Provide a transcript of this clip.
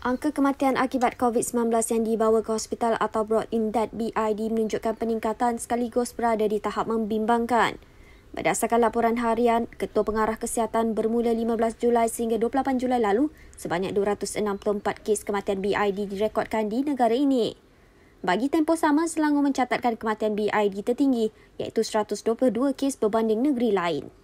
Angka kematian akibat COVID-19 yang dibawa ke hospital atau brought in dead BID menunjukkan peningkatan sekaligus berada di tahap membimbangkan. Berdasarkan laporan harian, Ketua Pengarah Kesihatan bermula 15 Julai sehingga 28 Julai lalu, sebanyak 264 kes kematian BID direkodkan di negara ini. Bagi tempoh sama, Selangor mencatatkan kematian BID tertinggi iaitu 122 kes berbanding negeri lain.